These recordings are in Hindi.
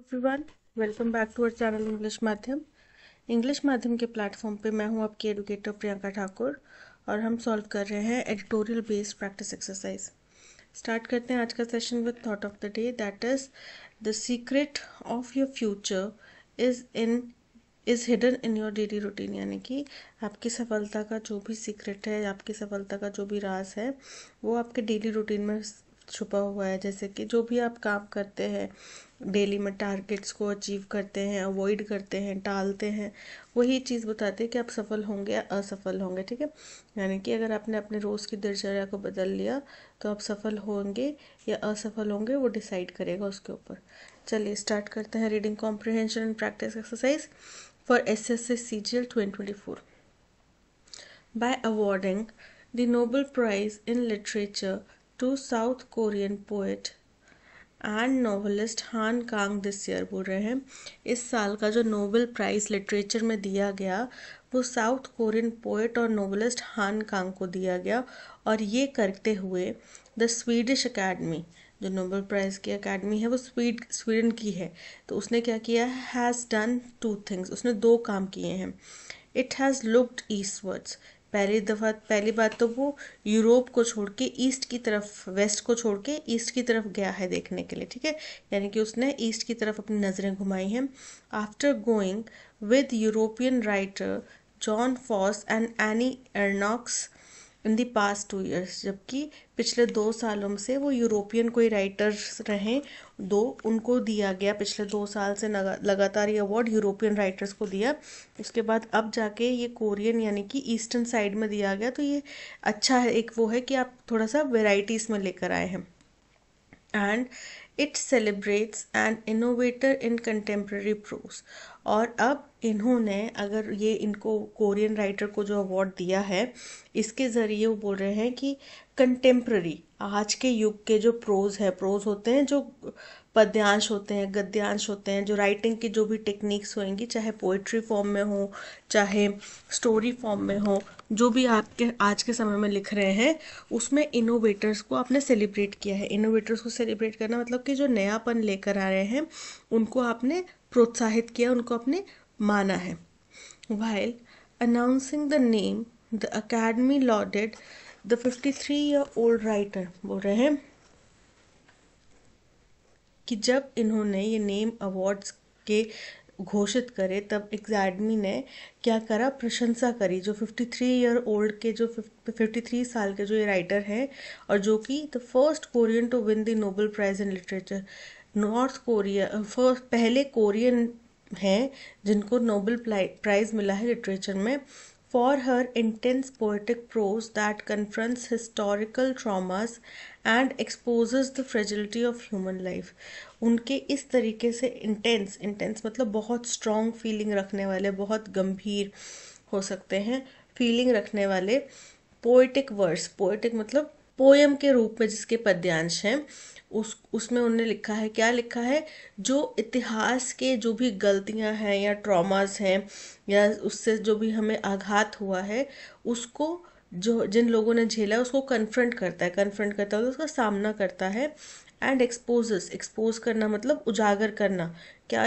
Everyone welcome back to our channel English माध्यम इंग्लिश माध्यम के प्लेटफॉर्म पे मैं हूँ आपकी एडुकेटर प्रियंका ठाकुर और हम सॉल्व कर रहे हैं editorial based practice exercise start करते हैं आज का session with thought of the day that is the secret of your future is in is hidden in your daily routine यानी कि आपकी सफलता का जो भी सीक्रेट है आपकी सफलता का जो भी राज है वो आपके डेली रूटीन में छुपा हुआ है जैसे कि जो भी आप काम करते हैं डेली में टारगेट्स को अचीव करते हैं अवॉइड करते हैं टालते हैं वही चीज़ बताती है कि आप सफल होंगे या असफल होंगे ठीक है यानी कि अगर आपने अपने रोज़ की दिनचर्या को बदल लिया तो आप सफल होंगे या असफल होंगे वो डिसाइड करेगा उसके ऊपर चलिए स्टार्ट करते हैं reading comprehension and practice exercise for S S S C G L twenty twenty four by awarding the Nobel prize in literature to South Korean poet and novelist Han Kang this year बोल रहे हैं इस साल का जो नोबेल प्राइज़ लिटरेचर में दिया गया वो साउथ कोरियन पोइट और नोवलिस्ट हान कांग को दिया गया और ये करते हुए द स्वीडिश अकेडमी जो नोबेल प्राइज़ की अकेडमी है वो स्वीड स्वीडन की है तो उसने क्या किया हैज़ डन टू थिंग्स उसने दो काम किए हैं इट हैज़ लुक्ड ईस्टवर्ड्स पहली दफ़ा पहली बात तो वो यूरोप को छोड़ के ईस्ट की तरफ वेस्ट को छोड़ के ईस्ट की तरफ गया है देखने के लिए ठीक है यानी कि उसने ईस्ट की तरफ अपनी नज़रें घुमाई हैं after going with European writer Jon Fosse and Annie Ernaux in the past two years जबकि पिछले दो सालों से वो यूरोपियन कोई राइटर्स रहे दो उनको दिया गया पिछले दो साल से लगातार ये अवार्ड यूरोपियन राइटर्स को दिया उसके बाद अब जाके ये कोरियन यानी कि ईस्टर्न साइड में दिया गया तो ये अच्छा है एक वो है कि आप थोड़ा सा वेराइटीज़ में लेकर आए हैं and it celebrates and innovator in contemporary prose और अब इन्होंने अगर ये इनको कोरियन राइटर को जो अवार्ड दिया है इसके ज़रिए वो बोल रहे हैं कि कंटेम्प्रेरी आज के युग के जो प्रोज है प्रोज होते हैं जो पद्यांश होते हैं गद्यांश होते हैं जो राइटिंग की जो भी टेक्निक्स होंगी चाहे पोइट्री फॉर्म में हो चाहे स्टोरी फॉर्म में हो जो भी आपके आज के समय में लिख रहे हैं उसमें इनोवेटर्स को आपने सेलिब्रेट किया है इनोवेटर्स को सेलिब्रेट करना मतलब कि जो नयापन लेकर आ रहे हैं उनको आपने प्रोत्साहित किया उनको आपने माना है while announcing the name the academy lauded the fifty three year old writer बोल रहे हैं कि जब इन्होंने ये नेम अवार्ड्स के घोषित करे तब एग्जैडमी ने क्या करा प्रशंसा करी जो 53 ईयर ओल्ड के जो 53 साल के जो ये राइटर हैं और जो कि the first Korean to win the Nobel prize in literature North Korea first पहले कोरियन हैं जिनको नोबेल प्राइज मिला है लिटरेचर में for her intense poetic prose that confronts historical traumas and exposes the fragility of human life उनके इस तरीके से इंटेंस इंटेंस मतलब बहुत स्ट्रॉन्ग फीलिंग रखने वाले बहुत गंभीर हो सकते हैं फीलिंग रखने वाले पोएटिक वर्ड्स पोएटिक मतलब पोएम के रूप में जिसके पद्यांश हैं उस उसमें उन्होंने लिखा है क्या लिखा है जो इतिहास के जो भी गलतियाँ हैं या ट्रॉमास हैं या उससे जो भी हमें आघात हुआ है उसको जो जिन लोगों ने झेला है उसको कन्फ्रंट करता है कन्फ्रंट करता है तो उसका सामना करता है एंड एक्सपोज एक्सपोज करना मतलब उजागर करना क्या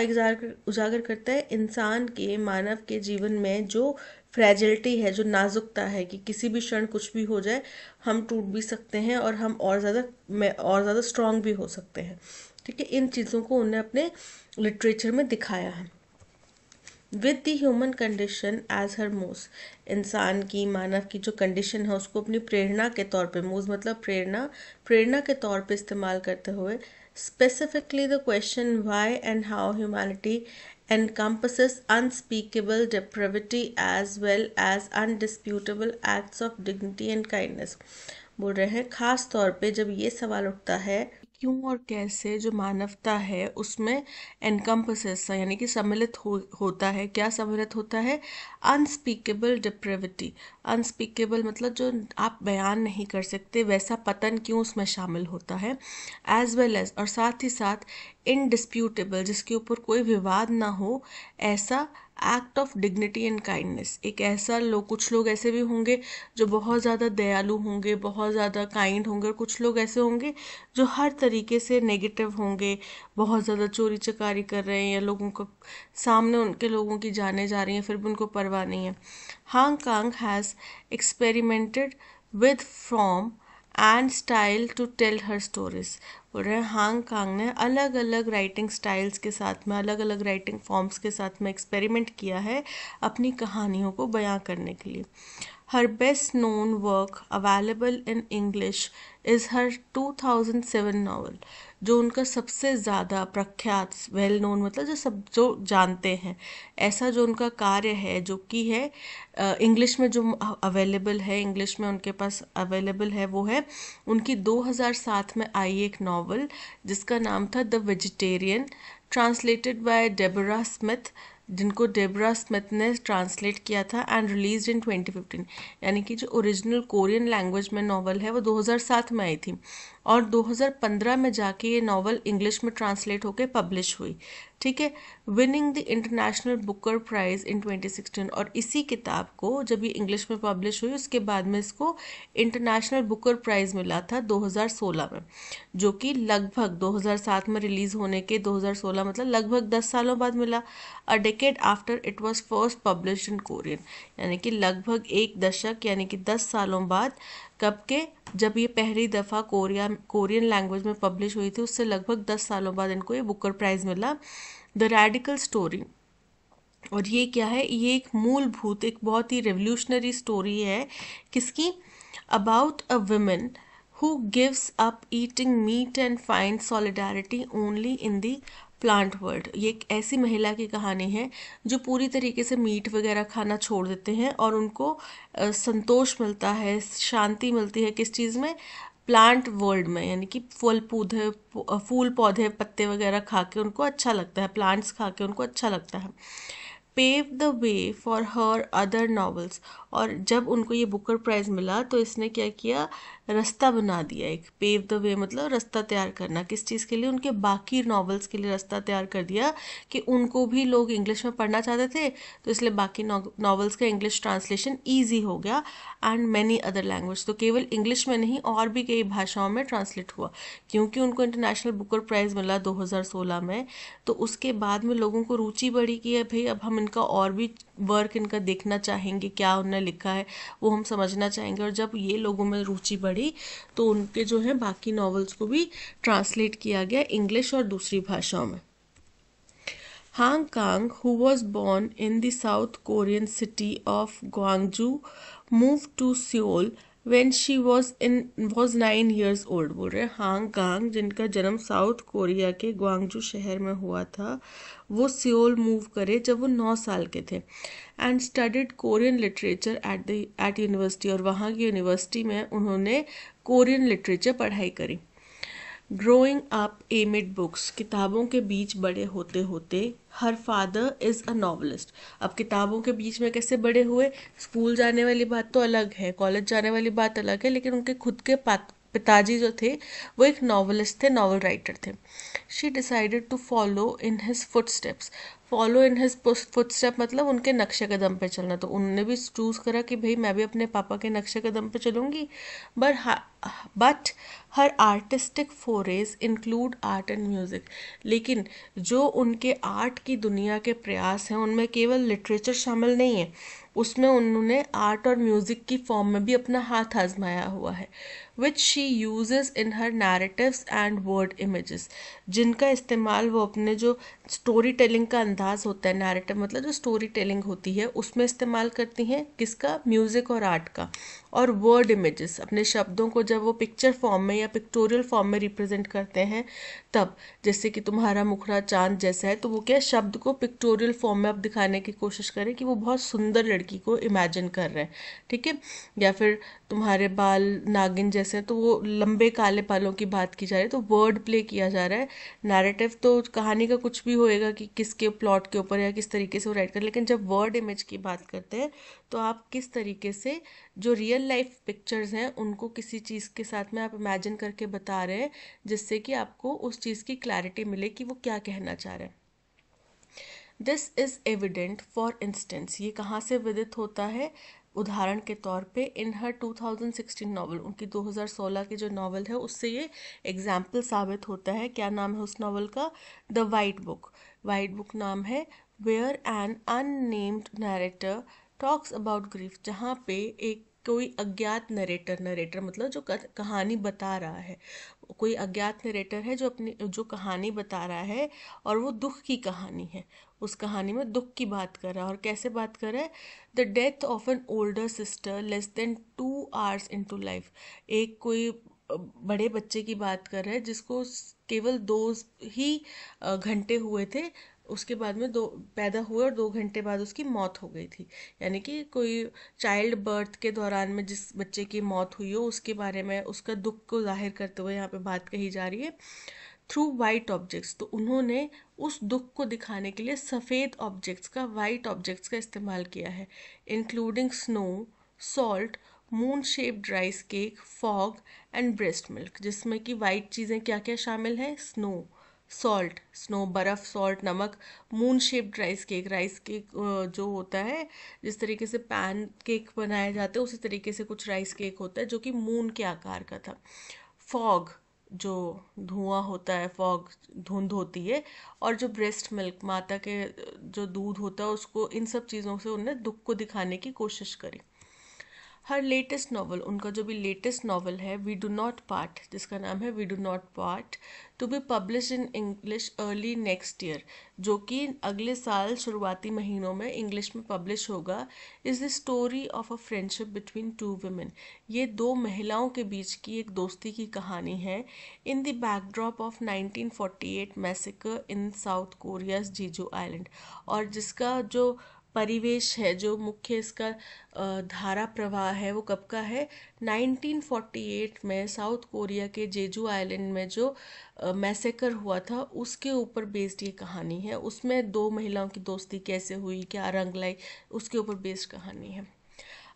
उजागर करता है इंसान के मानव के जीवन में जो फ्रेजिलिटी है जो नाजुकता है कि किसी भी क्षण कुछ भी हो जाए हम टूट भी सकते हैं और हम और ज़्यादा और ज़्यादा स्ट्रांग भी हो सकते हैं ठीक है इन चीज़ों को उन्हें अपने लिटरेचर में दिखाया है with the human condition as her muse इंसान की मानव की जो कंडीशन है उसको अपनी प्रेरणा के तौर पे मोज मतलब प्रेरणा प्रेरणा के तौर पे इस्तेमाल करते हुए specifically the question why and how humanity encompasses unspeakable depravity as well as undisputable acts of dignity and kindness बोल रहे हैं खास तौर पे जब ये सवाल उठता है क्यों और कैसे जो मानवता है उसमें एनकम्पसेस यानी कि सम्मिलित हो होता है क्या सम्मिलित होता है अनस्पीकेबल डिप्रेविटी अनस्पीकेबल मतलब जो आप बयान नहीं कर सकते वैसा पतन क्यों उसमें शामिल होता है एज वेल एज और साथ ही साथ इनडिस्प्यूटेबल जिसके ऊपर कोई विवाद ना हो ऐसा act of dignity and kindness एक ऐसा लोग कुछ लोग ऐसे भी होंगे जो बहुत ज़्यादा दयालु होंगे बहुत ज़्यादा काइंड होंगे और कुछ लोग ऐसे होंगे जो हर तरीके से नेगेटिव होंगे बहुत ज़्यादा चोरी चकारी कर रहे हैं या लोगों का सामने उनके लोगों की जाने जा रही हैं फिर भी उनको परवाह नहीं है Han Kang has experimented with form and style to tell her stories और हांग कांग ने अलग अलग राइटिंग स्टाइल्स के साथ में अलग अलग राइटिंग फॉर्म्स के साथ में एक्सपेरिमेंट किया है अपनी कहानियों को बयां करने के लिए her best known work available in English is her 2007 novel जो उनका सबसे ज़्यादा प्रख्यात वेल नोन मतलब जो सब जो जानते हैं ऐसा जो उनका कार्य है जो कि है इंग्लिश में जो अवेलेबल है इंग्लिश में उनके पास अवेलेबल है वो है उनकी 2007 में आई एक नावल जिसका नाम था the vegetarian translated by Deborah Smith जिनको डेबरा स्मिथ ने ट्रांसलेट किया था एंड रिलीज इन 2015 यानी कि जो ओरिजिनल कोरियन लैंग्वेज में नावल है वो 2007 में आई थी और 2015 में जाके ये नावल इंग्लिश में ट्रांसलेट होकर पब्लिश हुई ठीक है winning the International Booker prize in 2016 और इसी किताब को जब ये इंग्लिश में पब्लिश हुई उसके बाद में इसको इंटरनेशनल बुकर प्राइज मिला था 2016 में जो कि लगभग 2007 में रिलीज होने के 2016 मतलब लगभग 10 सालों बाद मिला a decade after it was first publish in Korean यानी कि लगभग एक दशक यानी कि 10 सालों बाद कब के जब ये पहली दफ़ा कोरिया कोरियन लैंग्वेज में पब्लिश हुई थी उससे लगभग दस सालों बाद इनको ये बुकर प्राइज़ मिला द रेडिकल स्टोरी और ये क्या है ये एक मूलभूत एक बहुत ही रेवोल्यूशनरी स्टोरी है किसकी about a women who gives up eating meat and find solidarity only in the plant world ये एक ऐसी महिला की कहानी है जो पूरी तरीके से मीट वगैरह खाना छोड़ देते हैं और उनको संतोष मिलता है शांति मिलती है किस चीज़ में प्लांट वर्ल्ड में यानी कि फल पौधे फूल पौधे पत्ते वगैरह खा के उनको अच्छा लगता है प्लांट्स खा के उनको अच्छा लगता है pave the way for her other novels और जब उनको ये बुकर प्राइज़ मिला तो इसने क्या किया रास्ता बना दिया एक पेव द वे मतलब रास्ता तैयार करना किस चीज़ के लिए उनके बाकी नॉवेल्स के लिए रास्ता तैयार कर दिया कि उनको भी लोग इंग्लिश में पढ़ना चाहते थे तो इसलिए बाकी नॉवेल्स का इंग्लिश ट्रांसलेशन ईजी हो गया एंड मैनी अदर लैंग्वेज तो केवल इंग्लिश में नहीं और भी कई भाषाओं में ट्रांसलेट हुआ क्योंकि उनको इंटरनेशनल बुकर प्राइज़ मिला दो में तो उसके बाद में लोगों को रुचि बढ़ी कि भाई अब हम इनका और भी वर्क इनका देखना चाहेंगे क्या उन्होंने लिखा है वो हम समझना चाहेंगे और जब ये लोगों में रुचि बढ़ी तो उनके जो है बाकी नॉवेल्स को भी ट्रांसलेट किया गया इंग्लिश और दूसरी भाषाओं में Han Kang who was born in the South Korean city of Gwangju move to Seoul when she was in was nine years old बोल रहे हांग गांग जिनका जन्म साउथ कोरिया के ग्वांगजू शहर में हुआ था वो सियोल मूव करे जब वो नौ साल के थे and studied Korean literature at the at university और वहाँ की यूनिवर्सिटी में उन्होंने कोरियन लिटरेचर पढ़ाई करी ग्रोइंग अप एमिड बुक्स किताबों के बीच बड़े होते होते her father is a novelist अब किताबों के बीच में कैसे बड़े हुए स्कूल जाने वाली बात तो अलग है कॉलेज जाने वाली बात अलग है लेकिन उनके खुद के पिताजी जो थे वो एक नावलिस्ट थे नॉवल राइटर थे she decided to follow in his footsteps follow in his footstep मतलब उनके नक्शे कदम पे चलना तो उनने भी चूज़ करा कि भाई मैं भी अपने पापा के नक्शे कदम पे चलूँगी but but her artistic forays include art and music लेकिन जो उनके आर्ट की दुनिया के प्रयास हैं उनमें केवल लिटरेचर शामिल नहीं है उसमें उन्होंने आर्ट और म्यूज़िक की फॉर्म में भी अपना हाथ आजमाया हुआ है which she uses in her narratives and word images. जिनका इस्तेमाल वो अपने जो स्टोरी टेलिंग का अंदाज होता है नैरेटिव मतलब जो स्टोरी टेलिंग होती है उसमें इस्तेमाल करती हैं किसका म्यूज़िक और आर्ट का और वर्ड इमेजेस अपने शब्दों को जब वो पिक्चर फॉर्म में या पिक्टोरियल फॉर्म में रिप्रेजेंट करते हैं तब जैसे कि तुम्हारा मुखरा चांद जैसा है तो वो क्या शब्द को पिक्टोरियल फॉर्म में आप दिखाने की कोशिश करें कि वो बहुत सुंदर लड़की को इमेजिन कर रहे हैं ठीक है या फिर तुम्हारे बाल नागिन जैसे हैं तो वो लंबे काले बालों की बात की जा रही है तो वर्ड प्ले किया जा रहा है नैरेटिव तो कहानी का कुछ भी होएगा कि किसके प्लॉट के ऊपर या किस तरीके से वो राइट कर लेकिन जब वर्ड इमेज की बात करते हैं तो आप किस तरीके से जो रियल लाइफ पिक्चर्स हैं उनको किसी चीज़ के साथ में आप इमेजिन करके बता रहे हैं जिससे कि आपको उस चीज़ की क्लैरिटी मिले कि वो क्या कहना चाह रहे हैं this is evident for instance ये कहाँ से विदित होता है उदाहरण के तौर पे इन हर 2016 नावल उनकी 2016 की जो नावल है उससे ये एग्जाम्पल साबित होता है क्या नाम है उस नावल का the white book white book नाम है where an unnamed narrator talks about grief जहाँ पे एक कोई अज्ञात नरेटर नरेटर मतलब जो कहानी बता रहा है कोई अज्ञात नरेटर है जो अपनी जो कहानी बता रहा है और वो दुख की कहानी है उस कहानी में दुख की बात कर रहा है और कैसे बात कर रहा है the death of an older sister less than two hours into life एक कोई बड़े बच्चे की बात कर रहा है जिसको केवल दो ही घंटे हुए थे उसके बाद में दो पैदा हुए और दो घंटे बाद उसकी मौत हो गई थी यानी कि कोई चाइल्ड बर्थ के दौरान में जिस बच्चे की मौत हुई हो उसके बारे में उसका दुख को जाहिर करते हुए यहाँ पे बात कही जा रही है थ्रू वाइट ऑब्जेक्ट्स तो उन्होंने उस दुख को दिखाने के लिए सफ़ेद ऑब्जेक्ट्स का वाइट ऑब्जेक्ट्स का इस्तेमाल किया है including snow salt moon shaped rice cake fog and breast milk जिसमें कि वाइट चीज़ें क्या क्या शामिल हैं स्नो सॉल्ट स्नो बर्फ़ सॉल्ट नमक moon shaped rice cake rice cake जो होता है जिस तरीके से पैन केक बनाए जाते हैं उसी तरीके से कुछ राइस केक होता है जो कि मून के आकार का था फॉग जो धुआं होता है फॉग धुंध होती है और जो ब्रेस्ट मिल्क माता के जो दूध होता है उसको इन सब चीज़ों से उन्हें दुख को दिखाने की कोशिश करी हर लेटेस्ट नावल उनका जो भी लेटेस्ट नावल है वी डू नॉट पार्ट जिसका नाम है we do not part to be publish in English early next year जो कि अगले साल शुरुआती महीनों में इंग्लिश में पब्लिश होगा is the story of a friendship between two women ये दो महिलाओं के बीच की एक दोस्ती की कहानी है in the backdrop of 1948 massacre in South Korea's Jeju island और जिसका जो परिवेश है जो मुख्य इसका धारा प्रवाह है वो कब का है 1948 में साउथ कोरिया के जेजू आइलैंड में जो मैसेकर हुआ था उसके ऊपर बेस्ड ये कहानी है उसमें दो महिलाओं की दोस्ती कैसे हुई क्या रंग लाई उसके ऊपर बेस्ड कहानी है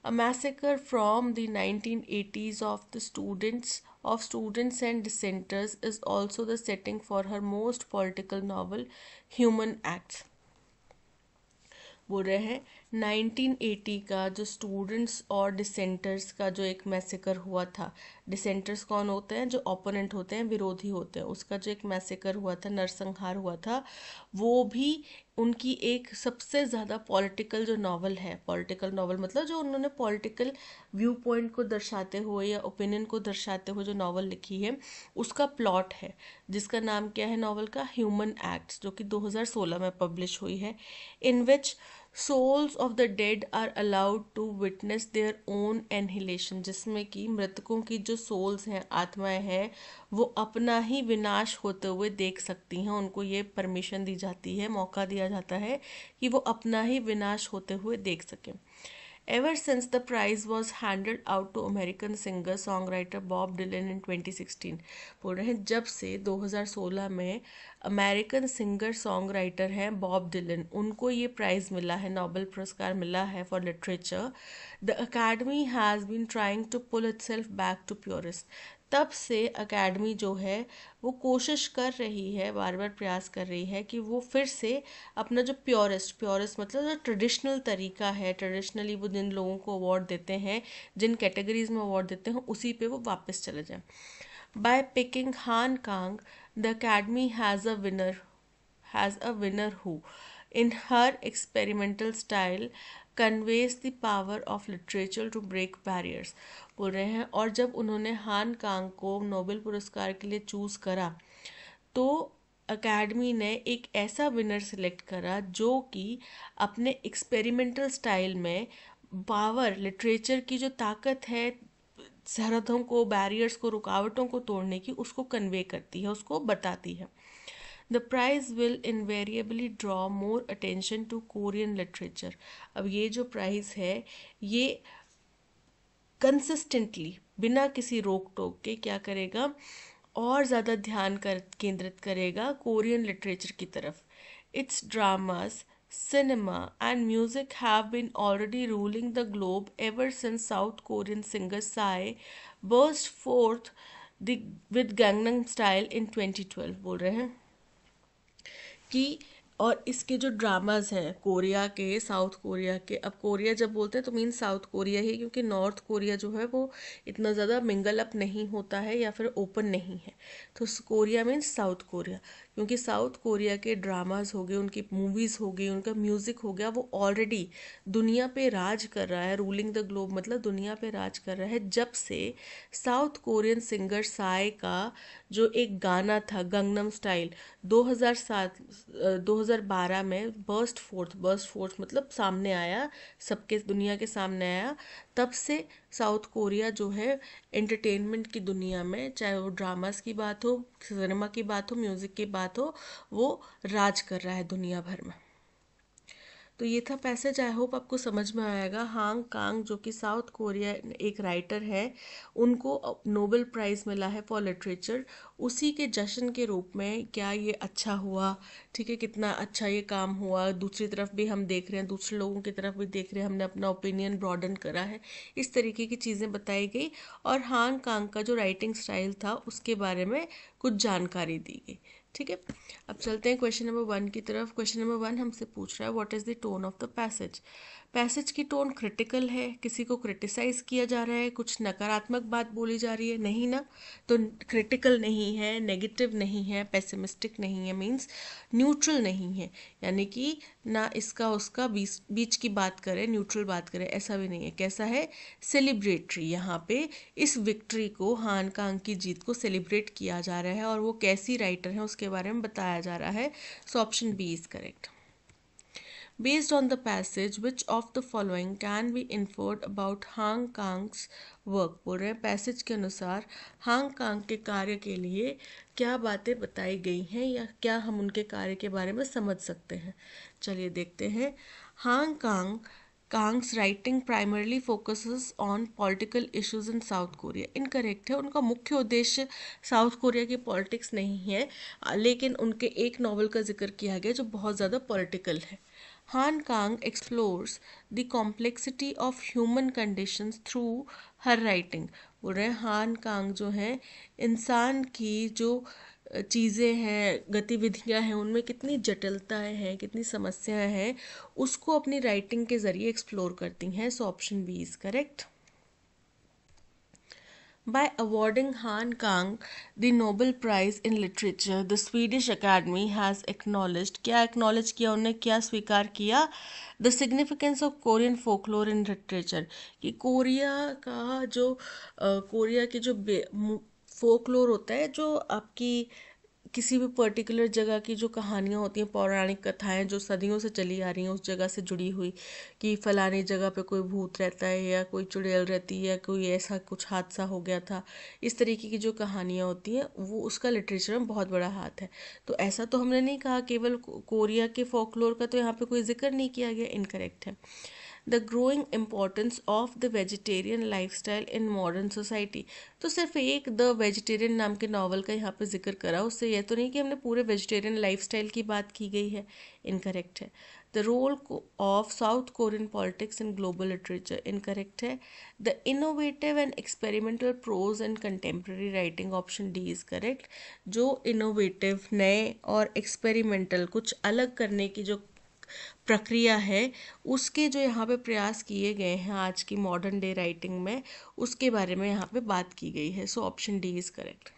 a massacre from the nineteen eighties of the students of students and dissenters is also the setting for her most political novel human acts बोल रहे हैं 1980 का जो स्टूडेंट्स और डिसेंटर्स का जो एक मैसेकर हुआ था डिसेंटर्स कौन होते हैं जो ओपोनेंट होते हैं विरोधी होते हैं उसका जो एक मैसेकर हुआ था नरसंहार हुआ था वो भी उनकी एक सबसे ज़्यादा पॉलिटिकल जो नावल है पॉलिटिकल नावल मतलब जो उन्होंने पॉलिटिकल व्यू पॉइंट को दर्शाते हुए या ओपिनियन को दर्शाते हुए जो नावल लिखी है उसका प्लॉट है जिसका नाम क्या है नावल का ह्यूमन एक्ट्स जो कि 2016 में पब्लिश हुई है in which souls of the dead are allowed to witness their own annihilation जिसमें कि मृतकों की जो सोल्स हैं आत्माएं हैं वो अपना ही विनाश होते हुए देख सकती हैं उनको ये परमिशन दी जाती है मौका दिया जाता है कि वो अपना ही विनाश होते हुए देख सकें Ever since the prize was handed out to American singer songwriter Bob Dylan in 2016 बोल रहे हैं जब से 2016 में अमेरिकन सिंगर सॉन्ग राइटर हैं बॉब डिलन उनको ये प्राइज़ मिला है नोबल पुरस्कार मिला है for literature the academy has been trying to pull itself back to purist तब से एकेडमी जो है वो कोशिश कर रही है बार बार प्रयास कर रही है कि वो फिर से अपना जो प्योरेस्ट प्योरेस्ट मतलब जो ट्रेडिशनल तरीका है ट्रेडिशनली वो जिन लोगों को अवार्ड देते हैं जिन कैटेगरीज में अवार्ड देते हैं उसी पे वो वापस चले जाएं by picking Han Kang the academy has a winner has a winner who in her experimental style conveys the power of literature to break barriers बोल रहे हैं और जब उन्होंने हान कांग को नोबेल पुरस्कार के लिए चूज़ करा तो अकेडमी ने एक ऐसा विनर सिलेक्ट करा जो कि अपने एक्सपेरिमेंटल स्टाइल में पावर लिटरेचर की जो ताकत है सरहदों को बैरियर्स को रुकावटों को तोड़ने की उसको कन्वे करती है उसको बताती है the prize will invariably draw more attention to Korean literature अब ये जो प्राइज़ है ये कंसिस्टेंटली बिना किसी रोक टोक के क्या करेगा और ज़्यादा ध्यान कर केंद्रित करेगा कोरियन लिटरेचर की तरफ its dramas cinema and music have been already ruling the globe ever since South Korean singer Psy burst forth the, with Gangnam Style in 2012 बोल रहे हैं कि और इसके जो ड्रामाज हैं कोरिया के साउथ कोरिया के अब कोरिया जब बोलते हैं तो मीन साउथ कोरिया ही क्योंकि नॉर्थ कोरिया जो है वो इतना ज़्यादा मिंगल अप नहीं होता है या फिर ओपन नहीं है तो कोरिया मीन्स साउथ कोरिया क्योंकि साउथ कोरिया के ड्रामास हो गए उनकी मूवीज़ हो गई उनका म्यूज़िक हो गया वो ऑलरेडी दुनिया पे राज कर रहा है रूलिंग द ग्लोब मतलब दुनिया पे राज कर रहा है जब से साउथ कोरियन सिंगर साय का जो एक गाना था गंगनम स्टाइल 2007 2012 में बर्स्ट फोर्थ बर्स्ट फोर्थ मतलब सामने आया सबके दुनिया के सामने आया तब से साउथ कोरिया जो है एंटरटेनमेंट की दुनिया में चाहे वो ड्रामास की बात हो सिनेमा की बात हो म्यूज़िक की बात बात हो वो राज कर रहा है दुनिया भर में तो ये था पैसेज आई होप आपको समझ में आएगा हांग कांग जो कि साउथ कोरिया एक राइटर है उनको नोबेल प्राइज़ मिला है फॉर लिटरेचर उसी के जश्न के रूप में क्या ये अच्छा हुआ ठीक है कितना अच्छा ये काम हुआ दूसरी तरफ भी हम देख रहे हैं दूसरे लोगों की तरफ भी देख रहे हैं हमने अपना ओपिनियन ब्रॉडन करा है इस तरीके की चीज़ें बताई गई और हांग कांग का जो राइटिंग स्टाइल था उसके बारे में कुछ जानकारी दी गई ठीक है अब चलते हैं क्वेश्चन नंबर वन की तरफ क्वेश्चन नंबर वन हमसे पूछ रहा है what is the tone of the passage passage की टोन क्रिटिकल है किसी को क्रिटिसाइज किया जा रहा है कुछ नकारात्मक बात बोली जा रही है नहीं ना तो क्रिटिकल नहीं है नेगेटिव नहीं है पैसिमिस्टिक नहीं है मीन्स न्यूट्रल नहीं है यानी कि ना इसका उसका बीच बीच की बात करें न्यूट्रल बात करें ऐसा भी नहीं है कैसा है सेलिब्रेटरी यहाँ पे इस विक्ट्री को हान कांग की जीत को सेलिब्रेट किया जा रहा है और वो कैसी राइटर है उसके बारे में बताया जा रहा है so option B is correct Based on the passage, which of the following can be inferred about Han Kang's work? बोल रहे हैं पैसेज के अनुसार हांग कांग के कार्य के लिए क्या बातें बताई गई हैं या क्या हम उनके कार्य के बारे में समझ सकते हैं चलिए देखते हैं Han Kang Kang's writing primarily focuses on political issues in South Korea incorrect है उनका मुख्य उद्देश्य साउथ कोरिया की पॉलिटिक्स नहीं है लेकिन उनके एक नावल का जिक्र किया गया जो बहुत ज़्यादा पॉलिटिकल है Han Kang explores the complexity of human conditions through her writing बोल रहे हैं हान कांग जो है इंसान की जो चीज़ें हैं गतिविधियां हैं उनमें कितनी जटिलताएं हैं कितनी समस्याएं हैं उसको अपनी राइटिंग के ज़रिए एक्सप्लोर करती हैं so option B is correct By awarding Han Kang the Nobel Prize in Literature, the Swedish Academy has acknowledged क्या एक्नॉलेज किया उन्होंने क्या स्वीकार किया the significance of Korean folklore in literature कि कोरिया का जो कोरिया के जो फोकलोर होता है जो आपकी किसी भी पर्टिकुलर जगह की जो कहानियाँ होती हैं पौराणिक कथाएँ जो सदियों से चली आ रही हैं उस जगह से जुड़ी हुई कि फलाने जगह पे कोई भूत रहता है या कोई चुड़ैल रहती है या कोई ऐसा कुछ हादसा हो गया था इस तरीके की जो कहानियाँ होती हैं वो उसका लिटरेचर में बहुत बड़ा हाथ है तो ऐसा तो हमने नहीं कहा केवल कोरिया के फोकलोर का तो यहाँ पर कोई जिक्र नहीं किया गया इनकरेक्ट है the growing importance of the vegetarian lifestyle in modern society तो सिर्फ एक द वेजिटेरियन नाम के नावल का यहाँ पर जिक्र करा उससे यह तो नहीं कि हमने पूरे वेजिटेरियन लाइफ स्टाइल की बात की गई है इनकरेक्ट है the role of South Korean politics in global literature incorrect है the innovative and experimental prose and contemporary writing option D is correct जो इनोवेटिव नए और एक्सपेरिमेंटल कुछ अलग करने की जो प्रक्रिया है उसके जो यहाँ पे प्रयास किए गए हैं आज की मॉडर्न डे राइटिंग में उसके बारे में यहाँ पे बात की गई है so option D is correct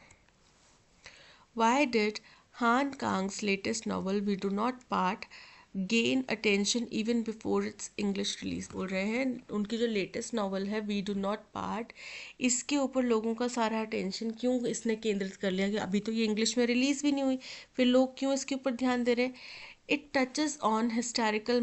why did Han Kang's latest novel we do not part gain attention even before its English release बोल रहे हैं उनकी जो लेटेस्ट नावल है वी डू नॉट पार्ट इसके ऊपर लोगों का सारा अटेंशन क्यों इसने केंद्रित कर लिया कि अभी तो ये इंग्लिश में रिलीज़ भी नहीं हुई फिर लोग क्यों इसके ऊपर ध्यान दे रहे हैं It touches on historical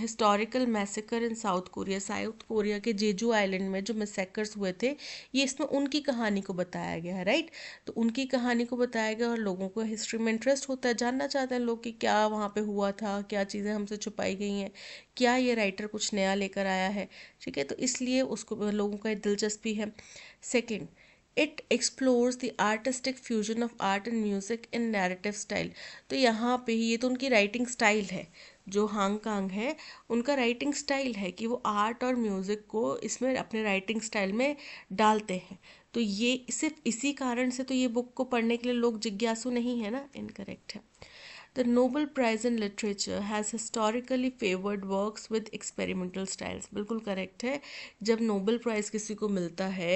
historical massacre in South Korea South Korea के जेजू आइलैंड में जो मैसेकर्स हुए थे ये इसमें उनकी कहानी को बताया गया है राइट तो उनकी कहानी को बताया गया और लोगों को हिस्ट्री में इंटरेस्ट होता है जानना चाहते हैं लोग कि क्या वहाँ पे हुआ था क्या चीज़ें हमसे छुपाई गई हैं क्या ये राइटर कुछ नया लेकर आया है ठीक है तो इसलिए उसको लोगों का दिलचस्पी है second it explores the artistic fusion of art and music in narrative style तो यहाँ पे ये तो उनकी राइटिंग स्टाइल है जो हांग कांग है उनका राइटिंग स्टाइल है कि वो आर्ट और म्यूज़िक को इसमें अपने राइटिंग स्टाइल में डालते हैं तो ये सिर्फ इसी कारण से तो ये बुक को पढ़ने के लिए लोग जिज्ञासु नहीं है ना इनकरेक्ट है The Nobel Prize in Literature has historically favored works with experimental styles बिल्कुल करेक्ट है जब नोबल प्राइज़ किसी को मिलता है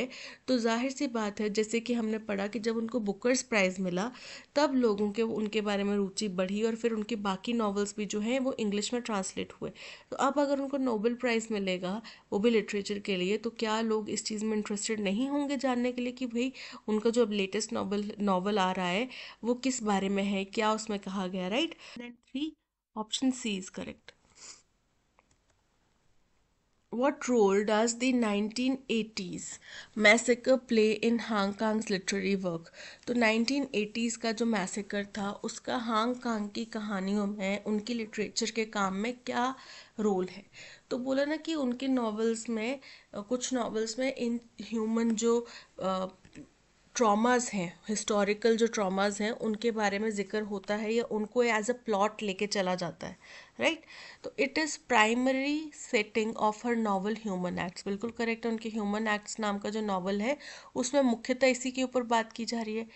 तो जाहिर सी बात है जैसे कि हमने पढ़ा कि जब उनको बुकर्स प्राइज़ मिला तब लोगों के उनके बारे में रुचि बढ़ी और फिर उनके बाकी नावल्स भी जो हैं वो इंग्लिश में ट्रांसलेट हुए तो अब अगर उनको नोबल प्राइज़ मिलेगा वो भी लिटरेचर के लिए तो क्या लोग इस चीज़ में इंटरेस्टेड नहीं होंगे जानने के लिए कि भाई उनका जो अब लेटेस्ट नावल नावल आ रहा है वो किस बारे में है क्या उसमें कहा गया है right and three option c is correct what role does the 1980s massacre play in Han Kang's literary work तो 1980s का जो मैसेकर था उसका हांग कांग की कहानियों में उनकी लिटरेचर के काम में क्या रोल है तो बोला ना कि उनके नॉवेल्स में कुछ नॉवेल्स में इन ह्यूमन जो ट्रॉमास हैं हिस्टोरिकल जो ट्रॉमास हैं उनके बारे में जिक्र होता है या उनको एज अ प्लॉट लेके चला जाता है राइट तो it is primary setting of her novel human acts बिल्कुल करेक्ट है उनके ह्यूमन एक्ट्स नाम का जो नॉवल है उसमें मुख्यतः इसी के ऊपर बात की जा रही है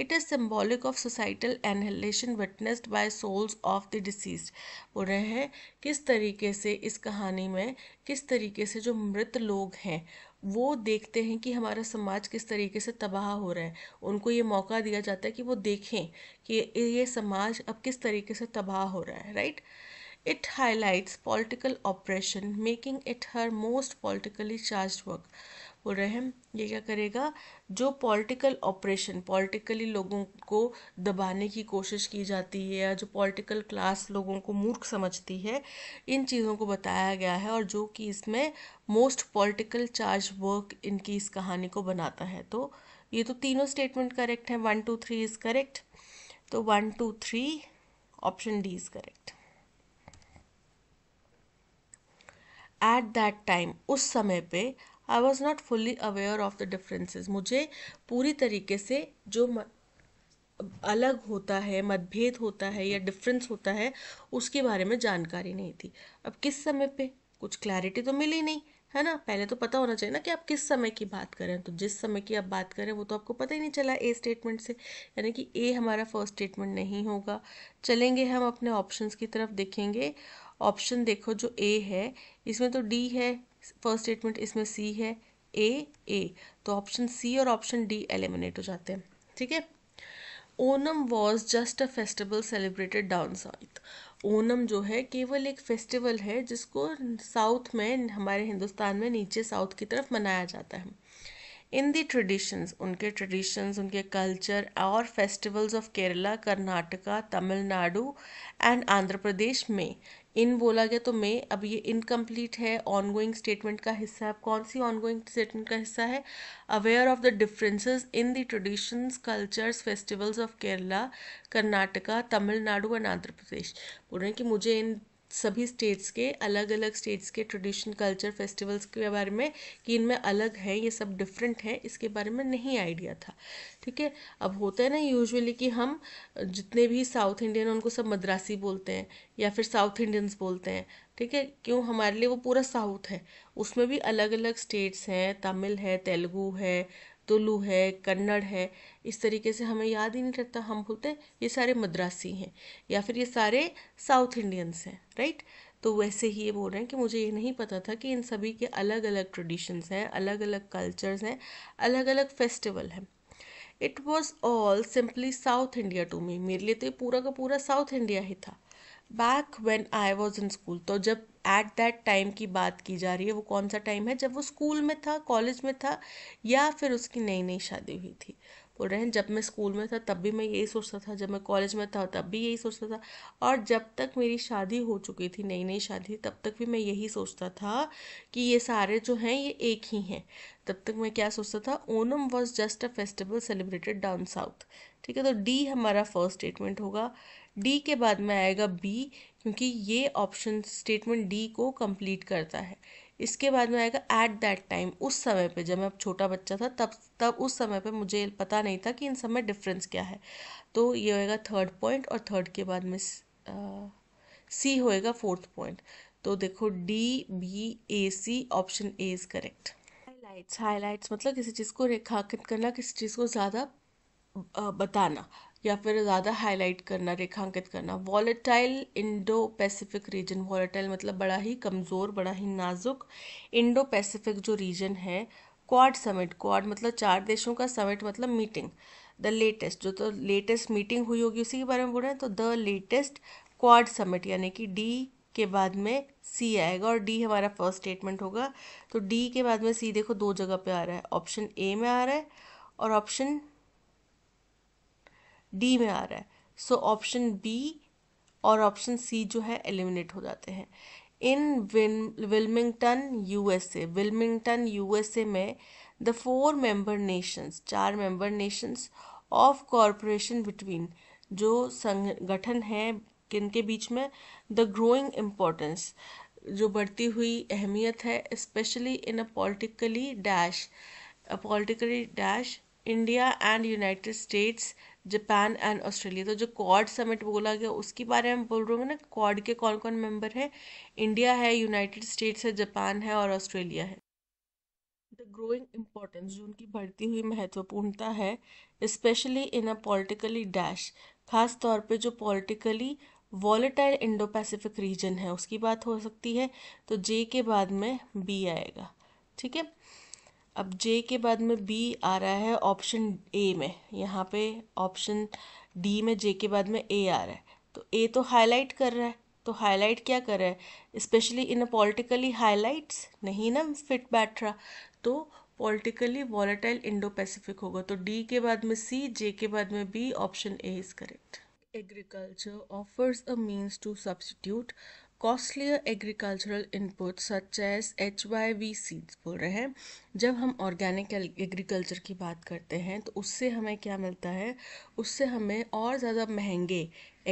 it is symbolic of societal annihilation witnessed by souls of the deceased बोल रहे हैं किस तरीके से इस कहानी में किस तरीके से जो मृत लोग हैं वो देखते हैं कि हमारा समाज किस तरीके से तबाह हो रहा है उनको ये मौका दिया जाता है कि वो देखें कि ये समाज अब किस तरीके से तबाह हो रहा है right it highlights political operation making it her most politically charge work वो रहम ये क्या करेगा जो पॉलिटिकल ऑपरेशन पॉलिटिकली लोगों को दबाने की कोशिश की जाती है या जो पॉलिटिकल क्लास लोगों को मूर्ख समझती है इन चीज़ों को बताया गया है और जो कि इसमें मोस्ट पॉलिटिकल चार्ज वर्क इनकी इस कहानी को बनाता है तो ये तो तीनों स्टेटमेंट करेक्ट हैं one two three is correct तो one two three option D is correct at that time उस समय पे I was not fully aware of the differences मुझे पूरी तरीके से जो अलग होता है मतभेद होता है या डिफरेंस होता है उसके बारे में जानकारी नहीं थी अब किस समय पे कुछ क्लैरिटी तो मिली नहीं है ना पहले तो पता होना चाहिए ना कि आप किस समय की बात करें तो जिस समय की आप बात करें वो तो आपको पता ही नहीं चला ए स्टेटमेंट से यानी कि ए हमारा फर्स्ट स्टेटमेंट नहीं होगा चलेंगे हम अपने ऑप्शंस की तरफ देखेंगे ऑप्शन देखो जो ए है इसमें तो डी है फर्स्ट स्टेटमेंट इसमें सी है ए ए तो ऑप्शन सी और ऑप्शन डी एलिमिनेट हो जाते हैं ठीक है Onam was just a festival celebrated down south Onam जो है केवल एक फेस्टिवल है जिसको साउथ में हमारे हिंदुस्तान में नीचे साउथ की तरफ मनाया जाता है इन दी ट्रेडिशंस उनके ट्रेडिशंस उनके कल्चर और festivals of Kerala Karnataka Tamil Nadu and Andhra Pradesh में इन बोला गया तो मे अब ये इनकम्प्लीट है ऑनगोइंग स्टेटमेंट का हिस्सा है कौन सी ऑनगोइंग स्टेटमेंट का हिस्सा है aware of the differences in the traditions cultures festivals of Kerala Karnataka Tamil Nadu and Andhra Pradesh बोल रहे हैं कि मुझे इन सभी स्टेट्स के अलग अलग स्टेट्स के ट्रेडिशन कल्चर फेस्टिवल्स के बारे में कि इनमें अलग हैं ये सब डिफरेंट हैं इसके बारे में नहीं आइडिया था ठीक है अब होता है ना यूजुअली कि हम जितने भी साउथ इंडियन उनको सब मद्रासी बोलते हैं या फिर साउथ इंडियंस बोलते हैं ठीक है क्यों हमारे लिए वो पूरा साउथ है उसमें भी अलग अलग स्टेट्स हैं तमिल है तेलुगू है तुलु है कन्नड़ है इस तरीके से हमें याद ही नहीं रहता हम बोलते हैं ये सारे मद्रासी हैं या फिर ये सारे साउथ इंडियंस हैं राइट तो वैसे ही ये बोल रहे हैं कि मुझे ये नहीं पता था कि इन सभी के अलग अलग ट्रेडिशंस हैं अलग अलग कल्चर्स हैं अलग अलग फेस्टिवल हैं it was all simply South India to me मेरे लिए तो ये पूरा का पूरा साउथ इंडिया ही था back when I was in school तो जब एट दैट टाइम की बात की जा रही है वो कौन सा टाइम है जब वो स्कूल में था कॉलेज में था या फिर उसकी नई नई शादी हुई थी बोल रहे हैं जब मैं स्कूल में था तब भी मैं यही सोचता था जब मैं कॉलेज में था तब भी यही सोचता था और जब तक मेरी शादी हो चुकी थी नई नई शादी तब तक भी मैं यही सोचता था कि ये सारे जो हैं ये एक ही हैं तब तक मैं क्या सोचता था Onam was just a festival celebrated down south ठीक है तो डी हमारा फर्स्ट स्टेटमेंट होगा डी के बाद में आएगा बी क्योंकि ये ऑप्शन स्टेटमेंट डी को कंप्लीट करता है इसके बाद में आएगा एट दैट टाइम उस समय पे जब मैं छोटा बच्चा था तब तब उस समय पे मुझे पता नहीं था कि इन सब में डिफरेंस क्या है तो ये होएगा थर्ड पॉइंट और थर्ड के बाद में सी होएगा फोर्थ पॉइंट तो देखो D B A C option A is correct highlights highlights मतलब किसी चीज़ को रेखांकित करना किसी चीज़ को ज़्यादा बताना या फिर ज़्यादा हाईलाइट करना रेखांकित करना volatile Indo Pacific region volatile मतलब बड़ा ही कमज़ोर बड़ा ही नाजुक इंडो पैसिफिक जो रीजन है क्वाड समिट क्वाड मतलब चार देशों का समिट मतलब मीटिंग द लेटेस्ट जो तो लेटेस्ट मीटिंग हुई होगी उसी के बारे में बोल रहे हैं तो द लेटेस्ट क्वाड समिट यानी कि डी के बाद में सी आएगा और डी हमारा फर्स्ट स्टेटमेंट होगा तो डी के बाद में सी देखो दो जगह पे आ रहा है ऑप्शन ए में आ रहा है और ऑप्शन डी में आ रहा है सो ऑप्शन बी और ऑप्शन सी जो है एलिमिनेट हो जाते हैं in Wilmington USA Wilmington USA में द फोर मेंबर नेशंस चार member nations of corporation between जो संगठन है के बीच में द ग्रोइंग इम्पोर्टेंस जो बढ़ती हुई अहमियत है specially in a politically dash politically dash India and United States Japan and Australia तो जो क्वाड समिट बोला गया उसके बारे में बोल रहा हूँ ना क्वाड के कौन कौन मेंबर हैं इंडिया है यूनाइटेड स्टेट्स है जापान है और ऑस्ट्रेलिया है द ग्रोइंग इम्पोर्टेंस जो उनकी बढ़ती हुई महत्वपूर्णता है specially in a politically dash खास तौर पे जो politically volatile Indo Pacific region है उसकी बात हो सकती है तो जे के बाद में बी आएगा ठीक है अब जे के बाद में बी आ रहा है ऑप्शन ए में यहाँ पे ऑप्शन डी में जे के बाद में ए आ रहा है तो ए तो हाईलाइट कर रहा है तो हाईलाइट क्या कर रहा है specially in a politically highlights नहीं ना फिट बैठ रहा तो पॉलिटिकली वॉलेटाइल इंडो पैसिफिक होगा तो डी के बाद में सी जे के बाद में B option A is correct agriculture offers a means to substitute costlier agricultural input such as H Y V seeds बोल रहे हैं जब हम ऑर्गेनिक एग्रीकल्चर की बात करते हैं तो उससे हमें क्या मिलता है उससे हमें और ज़्यादा महंगे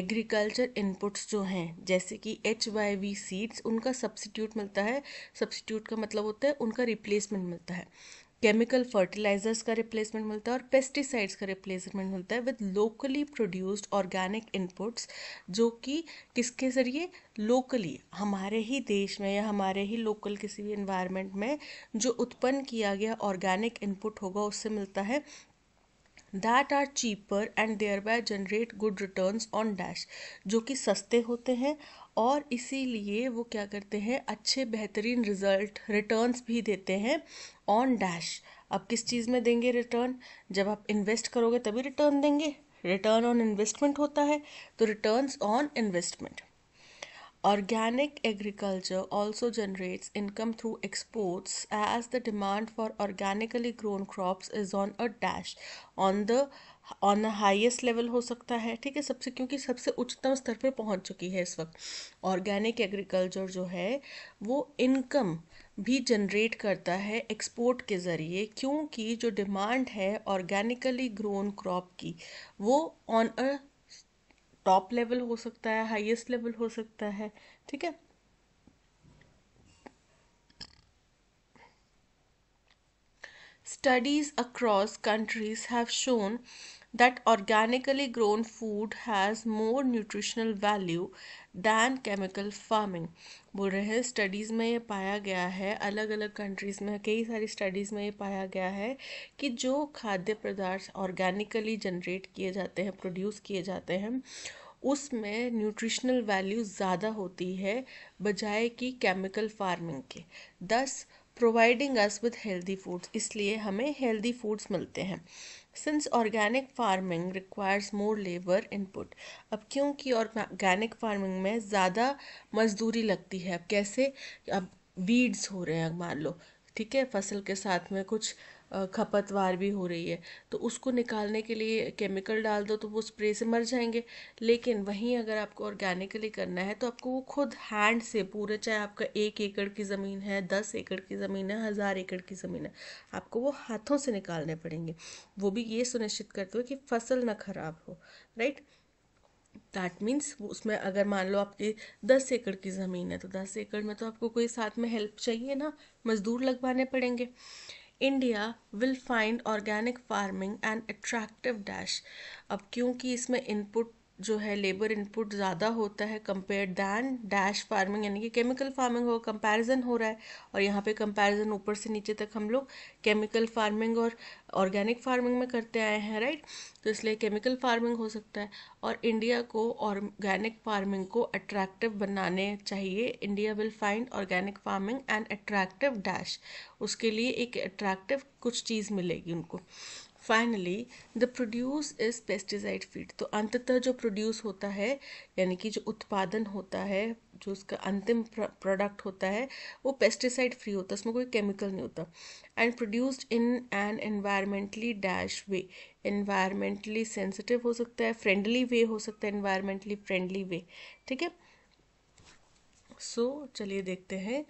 एग्रीकल्चर इनपुट्स जो हैं जैसे कि एच वाई वी सीड्स उनका सब्सिट्यूट मिलता है सब्सिट्यूट का मतलब होता है उनका रिप्लेसमेंट मिलता है केमिकल फर्टिलाइजर्स का रिप्लेसमेंट मिलता है और पेस्टिसाइड्स का रिप्लेसमेंट मिलता है with locally produced organic inputs जो कि किसके ज़रिए लोकली हमारे ही देश में या हमारे ही लोकल किसी भी इन्वायरमेंट में जो उत्पन्न किया गया ऑर्गेनिक इनपुट होगा उससे मिलता है that are cheaper and thereby generate good return on dash जो कि सस्ते होते हैं और इसीलिए वो क्या करते हैं अच्छे बेहतरीन रिजल्ट रिटर्न्स भी देते हैं ऑन डैश अब किस चीज़ में देंगे रिटर्न जब आप इन्वेस्ट करोगे तभी रिटर्न देंगे रिटर्न ऑन इन्वेस्टमेंट होता है तो returns on investment Organic agriculture also generates income through exports as the demand for organically grown crops is on a dash on the on highest level हो सकता है ठीक है सबसे क्योंकि सबसे उच्चतम स्तर पे पहुंच चुकी है इस वक्त ऑर्गेनिक एग्रीकल्चर जो है वो इनकम भी जनरेट करता है एक्सपोर्ट के ज़रिए क्योंकि जो डिमांड है ऑर्गेनिकली ग्रोन क्रॉप की वो ऑन अ टॉप लेवल हो सकता है हाईएस्ट लेवल हो सकता है ठीक है studies across countries have shown that organically grown food has more nutritional value than chemical farming बोल रहे हैं स्टडीज़ में ये पाया गया है अलग अलग कंट्रीज़ में कई सारी स्टडीज़ में ये पाया गया है कि जो खाद्य पदार्थ ऑर्गेनिकली जनरेट किए जाते हैं प्रोड्यूस किए जाते हैं उसमें न्यूट्रिशनल वैल्यू ज़्यादा होती है बजाय कि केमिकल फार्मिंग के does providing us with healthy foods इसलिए हमें हेल्दी फूड्स मिलते हैं since organic farming requires more labour input अब क्योंकि ऑर्गेनिक फार्मिंग में ज़्यादा मजदूरी लगती है अब कैसे अब वीड्स हो रहे हैं मान लो ठीक है फसल के साथ में कुछ खपतवार भी हो रही है तो उसको निकालने के लिए केमिकल डाल दो तो वो स्प्रे से मर जाएंगे लेकिन वहीं अगर आपको ऑर्गेनिकली करना है तो आपको वो खुद हैंड से पूरे चाहे आपका एक एकड़ की ज़मीन है दस एकड़ की ज़मीन है हज़ार एकड़ की ज़मीन है आपको वो हाथों से निकालने पड़ेंगे वो भी ये सुनिश्चित करते हुए कि फसल ना ख़राब हो राइट दैट मीन्स उसमें अगर मान लो आपकी दस एकड़ की ज़मीन है तो दस एकड़ में तो आपको कोई साथ में हेल्प चाहिए ना मज़दूर लगवाने पड़ेंगे India will find organic farming and attractive dash अब क्योंकि इसमें इनपुट जो है लेबर इनपुट ज़्यादा होता है कंपेयर दैन डैश फार्मिंग यानी कि केमिकल फार्मिंग हो कंपैरिजन हो रहा है और यहाँ पे कंपैरिजन ऊपर से नीचे तक हम लोग केमिकल फार्मिंग और ऑर्गेनिक फार्मिंग में करते आए हैं राइट तो इसलिए केमिकल फार्मिंग हो सकता है और इंडिया को ऑर्गेनिक फार्मिंग को अट्रैक्टिव बनाने चाहिए India will find organic farming and attractive dash उसके लिए एक अट्रैक्टिव कुछ चीज़ मिलेगी उनको finally the produce is pesticide feed तो अंततः जो प्रोड्यूस होता है यानी कि जो उत्पादन होता है जो उसका अंतिम प्रोडक्ट होता है वो पेस्टिसाइड फ्री होता है उसमें कोई केमिकल नहीं होता and produced in an environmentally dash way environmentally sensitive हो सकता है फ्रेंडली वे हो सकता है एनवायरमेंटली फ्रेंडली वे ठीक है सो so, चलिए देखते हैं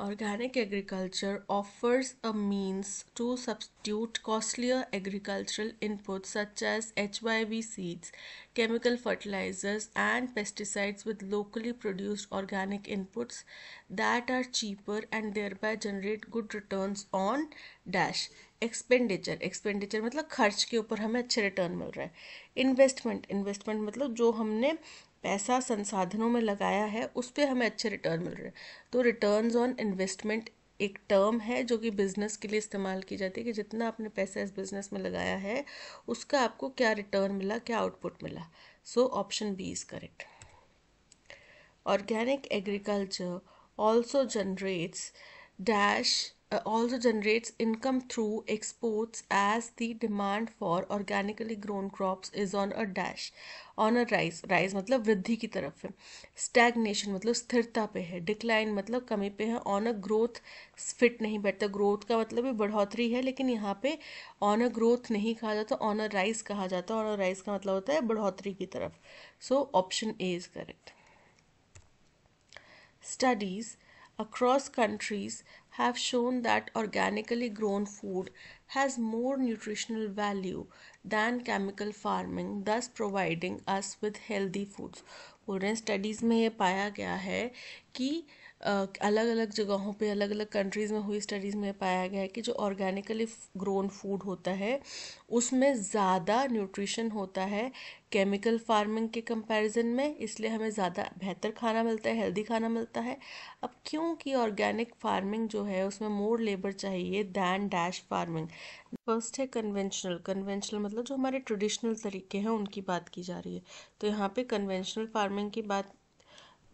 organic agriculture offers a means to subs substitute costlier agricultural inputs such as HYV seeds, chemical fertilizers, and pesticides with locally produced organic inputs that are cheaper and thereby generate good returns on dash expenditure expenditure मतलब खर्च के ऊपर हमें अच्छे रिटर्न मिल रहा है इन्वेस्टमेंट इन्वेस्टमेंट मतलब जो हमने पैसा संसाधनों में लगाया है उस पर हमें अच्छे रिटर्न मिल रहे हैं तो रिटर्न्स ऑन इन्वेस्टमेंट एक टर्म है जो कि बिज़नेस के लिए इस्तेमाल की जाती है कि जितना आपने पैसा इस बिज़नेस में लगाया है उसका आपको क्या रिटर्न मिला क्या आउटपुट मिला so option B is correct organic agriculture also generates dash Uh, also generates income through exports as the demand for organically grown crops is on a dash on a rise rise मतलब वृद्धि की तरफ है स्टैगनेशन मतलब स्थिरता पे है डिक्लाइन मतलब कमी पे है ऑन अ ग्रोथ फिट नहीं बैठता ग्रोथ का मतलब बढ़ोतरी है लेकिन यहाँ पे ऑन अ ग्रोथ नहीं कहा जाता ऑन अ राइज कहा जाता है ऑन अ राइज का मतलब होता है बढ़ोतरी की तरफ so option A is correct studies across countries have shown that organically grown food has more nutritional value than chemical farming thus providing us with healthy foods पुराने स्टडीज़ में ये पाया गया है कि अलग अलग जगहों पे अलग अलग कंट्रीज़ में हुई स्टडीज़ में पाया गया है कि जो ऑर्गेनिकली ग्रोन फूड होता है उसमें ज़्यादा न्यूट्रिशन होता है केमिकल फार्मिंग के कंपैरिजन में इसलिए हमें ज़्यादा बेहतर खाना मिलता है हेल्दी खाना मिलता है अब क्योंकि ऑर्गेनिक फार्मिंग जो है उसमें मोर लेबर चाहिए दैन डैश फार्मिंग फर्स्ट है कन्वेंशनल कन्वेंशनल मतलब जो हमारे ट्रेडिशनल तरीके हैं उनकी बात की जा रही है तो यहाँ पे कन्वेंशनल फार्मिंग की बात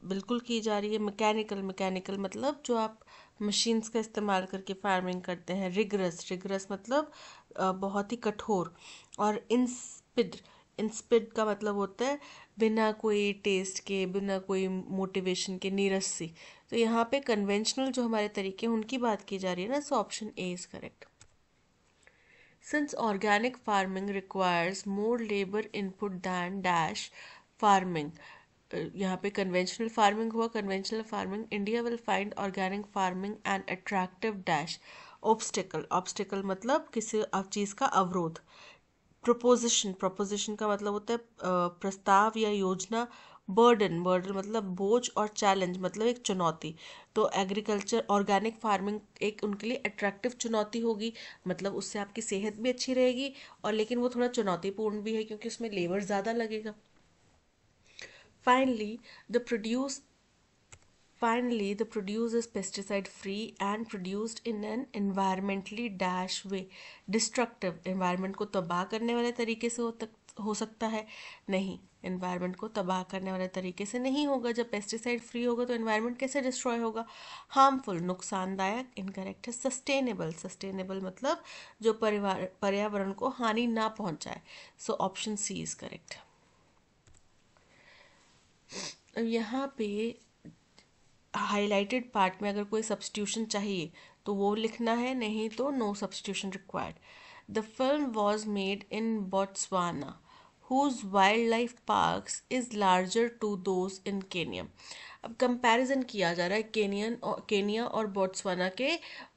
बिल्कुल की जा रही है मैकेनिकल मैकेनिकल मतलब जो आप मशीन्स का इस्तेमाल करके फार्मिंग करते हैं रिगरस रिगरस मतलब बहुत ही कठोर और इंस्पिड इंस्पिड का मतलब होता है बिना कोई टेस्ट के बिना कोई मोटिवेशन के नीरस सी तो यहाँ पे कन्वेंशनल जो हमारे तरीके हैं उनकी बात की जा रही है ना so option A is correct since organic farming requires more labour input than dash farming यहाँ पे कन्वेंशनल फार्मिंग हुआ conventional farming India will find organic farming and attractive dash obstacle obstacle मतलब किसी चीज़ का अवरोध प्रपोजिशन प्रपोजिशन का मतलब होता है प्रस्ताव या योजना बर्डन बर्डन मतलब बोझ और चैलेंज मतलब एक चुनौती तो एग्रीकल्चर ऑर्गेनिक फार्मिंग एक उनके लिए अट्रैक्टिव चुनौती होगी मतलब उससे आपकी सेहत भी अच्छी रहेगी और लेकिन वो थोड़ा चुनौतीपूर्ण भी है क्योंकि उसमें लेबर ज़्यादा लगेगा Finally, the produce Finally, the produce is pesticide free and produced in an environmentally dash way destructive environment ko tabah karne wale tarike se ho tak हो सकता है नहीं environment को तबाह करने वाले तरीके से नहीं होगा जब pesticide free होगा तो environment कैसे destroy होगा harmful नुकसानदायक incorrect है sustainable sustainable मतलब जो परिवार पर्यावरण को हानि ना पहुंचाए so option C is correct यहाँ पे हाईलाइटेड पार्ट में अगर कोई सब्सटीट्यूशन चाहिए तो वो लिखना है नहीं तो no substitution required the film was made in Botswana whose wild life park is larger to those in Kenya अब कंपैरिजन किया जा रहा है केनियन और केनिया और बोट्सवाना के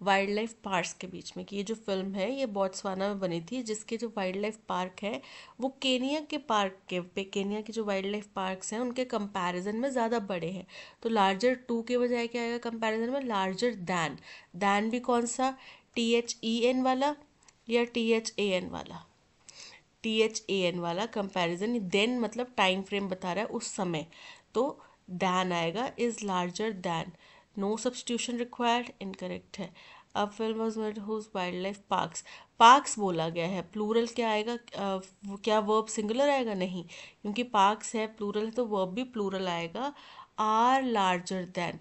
वाइल्ड लाइफ पार्क के बीच में कि ये जो फिल्म है ये बोट्सवाना में बनी थी जिसके जो वाइल्ड लाइफ पार्क है वो केनिया के पार्क के पे केनिया के जो वाइल्ड लाइफ पार्कस हैं उनके कंपैरिजन में ज़्यादा बड़े हैं तो लार्जर टू के बजाय क्या आएगा कंपेरिजन में लार्जर दैन दैन भी कौन सा टी एच ई एन वाला या टी एच ए एन वाला टी एच ए एन वाला कंपेरिजन देन मतलब टाइम फ्रेम बता रहा है उस समय तो दैन आएगा is larger than no substitution required incorrect है अब film whose wild life parks parks बोला गया है प्लूरल क्या आएगा क्या वर्ब सिंगुलर आएगा नहीं क्योंकि पार्क्स है प्लूरल है तो वर्ब भी प्लूरल आएगा are larger than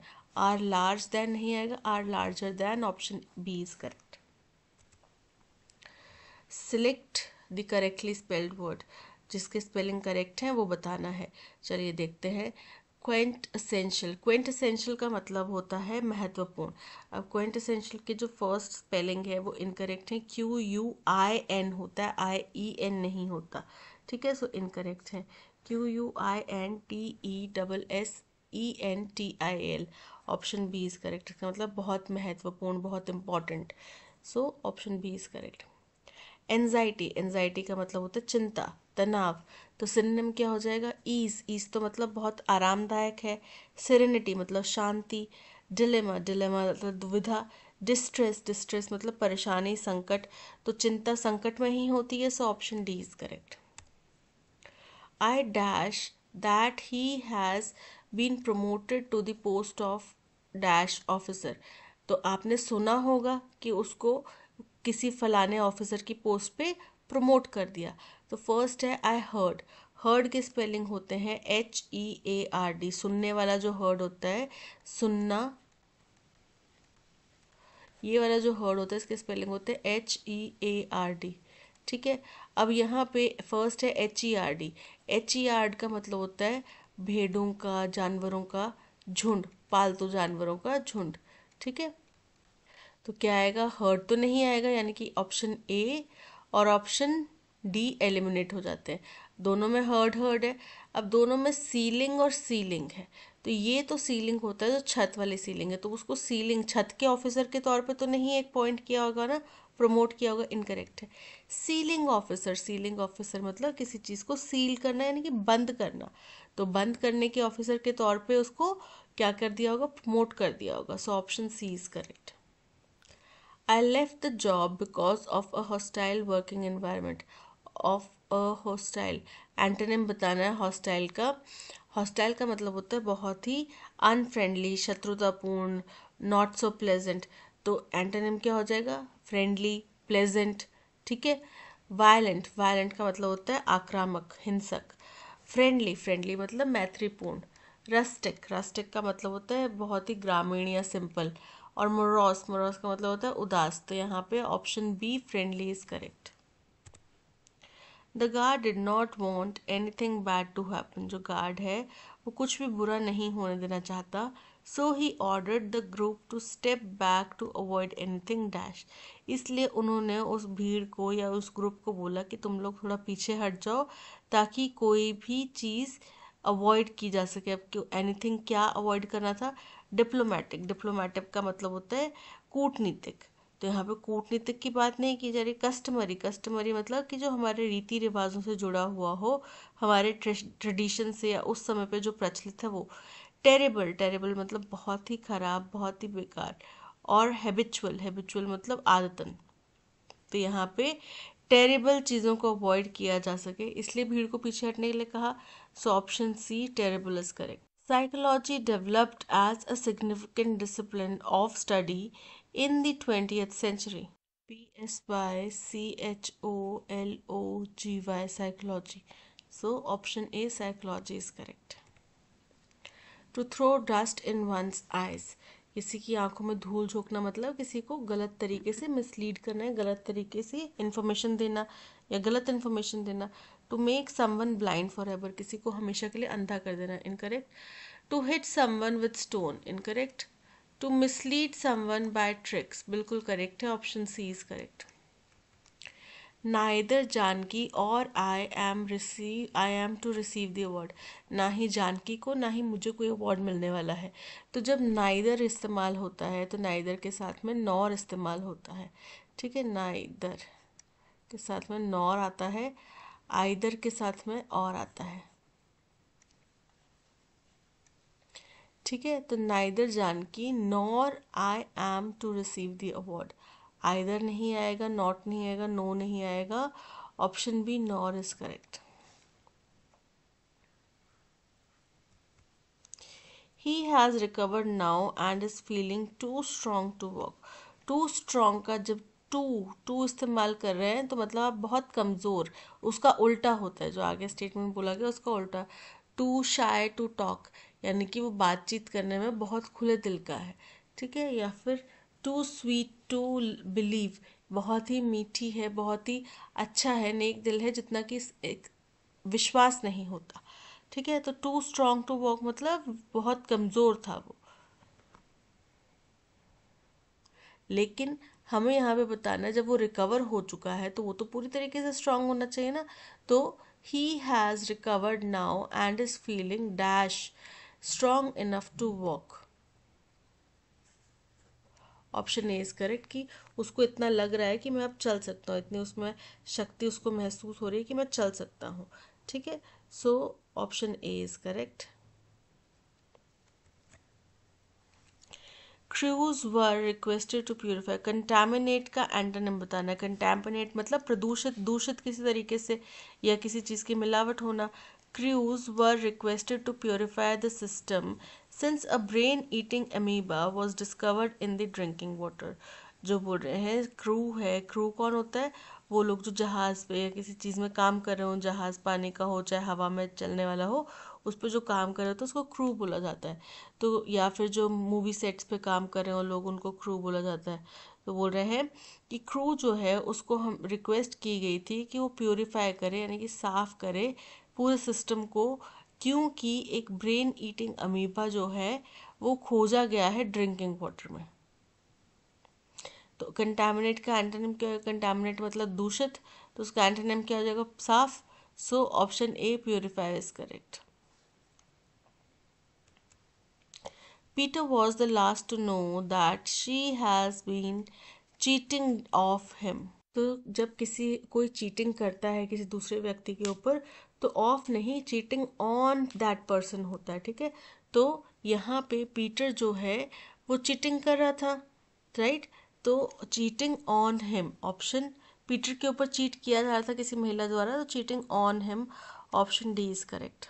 are large than नहीं आएगा are larger than option B is correct select the correctly spelled word जिसके स्पेलिंग करेक्ट हैं वो बताना है चलिए देखते हैं क्वेंट असेंशियल क्वेंट असेंशियल का मतलब होता है महत्वपूर्ण अब क्वेंट असेंशियल के जो फर्स्ट स्पेलिंग है वो इनकरेक्ट है क्यू यू आई एन होता है आई ई एन नहीं होता ठीक है सो इनकरेक्ट है Q U I N T E double S E N T I L option B is correct इसका मतलब बहुत महत्वपूर्ण बहुत important so option B is correct anxiety anxiety का मतलब होता है चिंता तनाव तो सिनेम क्या हो जाएगा ईज ईज तो मतलब बहुत आरामदायक है सिरेनिटी मतलब शांति डिलेमा डिलेमा मतलब दुविधा डिस्ट्रेस डिस्ट्रेस मतलब परेशानी संकट तो चिंता संकट में ही होती है so option D is correct I dash that he has been promoted to the post of dash officer तो आपने सुना होगा कि उसको किसी फलाने ऑफिसर की पोस्ट पे प्रमोट कर दिया तो फर्स्ट है आई हर्ड हर्ड के स्पेलिंग होते हैं H E A R D सुनने वाला जो हर्ड होता है सुनना ये वाला जो हर्ड होता है इसके स्पेलिंग होते हैं H E A R D ठीक है अब यहाँ पे फर्स्ट है H E R D H E R का मतलब होता है भेड़ों का जानवरों का झुंड पालतू जानवरों का झुंड ठीक है तो क्या आएगा हर्ड तो नहीं आएगा यानी कि ऑप्शन ए और ऑप्शन डी एलिमिनेट हो जाते हैं दोनों में हर्ड हर्ड है अब दोनों में सीलिंग और सीलिंग है तो ये तो सीलिंग होता है जो छत वाली सीलिंग है तो उसको सीलिंग छत के ऑफिसर के तौर पे तो नहीं एक पॉइंट किया होगा ना प्रमोट किया होगा इनकरेक्ट है सीलिंग ऑफिसर सीलिंग ऑफिसर मतलब किसी चीज़ को सील करना यानी कि बंद करना तो बंद करने के ऑफिसर के तौर पे उसको क्या कर दिया होगा प्रमोट कर दिया होगा so option C is correct I left the job because of a hostile working environment of a hostile antonym बताना है हॉस्टाइल का हॉस्टाइल का मतलब होता है बहुत ही अनफ्रेंडली शत्रुतापूर्ण नॉट सो प्लेजेंट तो एंटोनिम क्या हो जाएगा फ्रेंडली प्लेजेंट ठीक है वायलेंट वायलेंट का मतलब होता है आक्रामक हिंसक फ्रेंडली फ्रेंडली मतलब मैत्रीपूर्ण रस्टिक रस्टिक का मतलब होता है बहुत ही ग्रामीण या सिंपल और मोरस मोरस का मतलब होता है उदास तो यहाँ पे option B friendly is correct the guard did not want anything bad to happen जो गार्ड है वो कुछ भी बुरा नहीं होने देना चाहता so he ordered the group to step back to avoid anything dash इसलिए उन्होंने उस भीड़ को या उस ग्रुप को बोला कि तुम लोग थोड़ा पीछे हट जाओ ताकि कोई भी चीज़ अवॉइड की जा सके अब क्यों एनीथिंग क्या अवॉइड करना था डिप्लोमेटिक डिप्लोमेटिक का मतलब होता है कूटनीतिक तो यहाँ पे कूटनीतिक की बात नहीं की जा रही कस्टमरी कस्टमरी मतलब कि जो हमारे रीति रिवाजों से जुड़ा हुआ हो हमारे ट्रेडिशन से या उस समय पे जो प्रचलित है वो टेरेबल टेरेबल मतलब बहुत ही ख़राब बहुत ही बेकार और हैबिचुअल हैबिचुअल मतलब आदतन तो यहाँ पे टेरेबल चीज़ों को अवॉइड किया जा सके इसलिए भीड़ को पीछे हटने के लिए कहा so option C terrible is correct psychology developed as a significant discipline of study in the 20th century. P S Y C H O L O G Y psychology. So option A psychology is correct. To throw dust in one's eyes. किसी की आंखों में धूल झोंकना मतलब किसी को गलत तरीके से मिसलीड करना है गलत तरीके से इन्फॉर्मेशन देना या गलत इन्फॉर्मेशन देना to make someone blind forever किसी को हमेशा के लिए अंधा कर देना incorrect to hit someone with stone incorrect to mislead someone by tricks बिल्कुल करेक्ट है option C is correct neither Janaki और I am receive I am to receive the award ना ही जानकी को ना ही मुझे कोई अवार्ड मिलने वाला है तो जब नाइदर इस्तेमाल होता है तो नाइदर के साथ में नॉर इस्तेमाल होता है ठीक है नाइदर के साथ में नौर आता है आइदर के साथ में और आता है ठीक है तो neither Janaki nor I am to receive the award either नहीं आएगा नॉट नहीं आएगा नो नहीं आएगा option B nor is correct he has recovered now and is feeling too strong to work too strong का जब टू टू इस्तेमाल कर रहे हैं तो मतलब आप बहुत कमज़ोर उसका उल्टा होता है जो आगे स्टेटमेंट बोला गया उसका उल्टा टू शाय टू टॉक यानी कि वो बातचीत करने में बहुत खुले दिल का है ठीक है या फिर टू स्वीट टू बिलीव बहुत ही मीठी है बहुत ही अच्छा है नेक दिल है जितना कि एक विश्वास नहीं होता ठीक है तो टू स्ट्रॉन्ग टू वॉक मतलब बहुत कमज़ोर था वो लेकिन हमें यहाँ पे बताना जब वो रिकवर हो चुका है तो वो तो पूरी तरीके से स्ट्रांग होना चाहिए ना तो he has recovered now and is feeling dash strong enough to walk option A is correct कि उसको इतना लग रहा है कि मैं अब चल सकता हूँ इतनी उसमें शक्ति उसको महसूस हो रही है कि मैं चल सकता हूँ ठीक है so option A is correct crews were requested to purify contaminate का एंटनम बताना है कंटेमिनेट मतलब प्रदूषित दूषित किसी तरीके से या किसी चीज़ की मिलावट होना Crews were requested to purify the system since a brain eating amoeba was discovered in the drinking water जो बोल रहे हैं क्रू है क्रू कौन होता है वो लोग जो जहाज़ पे या किसी चीज़ में काम कर रहे हो जहाज़ पानी का हो चाहे हवा में चलने वाला हो उस पर जो काम कर रहे हो तो उसको क्रू बोला जाता है तो या फिर जो मूवी सेट्स पे काम कर रहे हो लोग उनको क्रू बोला जाता है तो बोल रहे हैं कि क्रू जो है उसको हम रिक्वेस्ट की गई थी कि वो प्योरीफाई करे यानी कि साफ़ करे पूरे सिस्टम को क्योंकि एक ब्रेन ईटिंग अमीबा जो है वो खोजा गया है ड्रिंकिंग वाटर में तो कंटामिनेट का एंटोनिम क्या होगा कंटामिनेट मतलब दूषित तो उसका एंटोनिम क्या हो जाएगा साफ so option A purifier is correct Peter was the last to know that she has been cheating of him तो जब किसी कोई चीटिंग करता है किसी दूसरे व्यक्ति के ऊपर तो ऑफ नहीं चीटिंग ऑन दैट पर्सन होता है ठीक है तो यहाँ पे पीटर जो है वो चीटिंग कर रहा था राइट तो cheating on him option Peter के ऊपर चीट किया जा रहा था किसी महिला द्वारा तो cheating on him option D is correct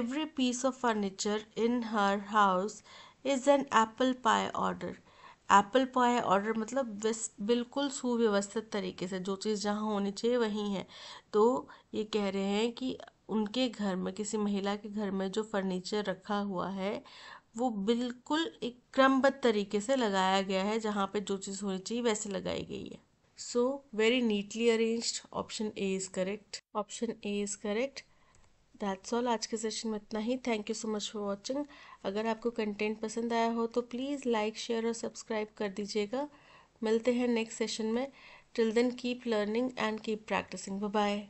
every piece of furniture in her house is an apple pie order apple pie order मतलब बिल्कुल सुव्यवस्थित तरीके से जो चीज़ जहाँ होनी चाहिए वहीं है तो ये कह रहे हैं कि उनके घर में किसी महिला के घर में जो फर्नीचर रखा हुआ है वो बिल्कुल एक क्रमबद्ध तरीके से लगाया गया है जहाँ पे जो चीज़ होनी चाहिए वैसे लगाई गई है so very neatly arrange option A is correct option A is correct that's all आज के सेशन में इतना ही thank you so much for watching अगर आपको कंटेंट पसंद आया हो तो प्लीज़ लाइक शेयर और सब्सक्राइब कर दीजिएगा मिलते हैं नेक्स्ट सेशन में till then keep learning and keep practising bye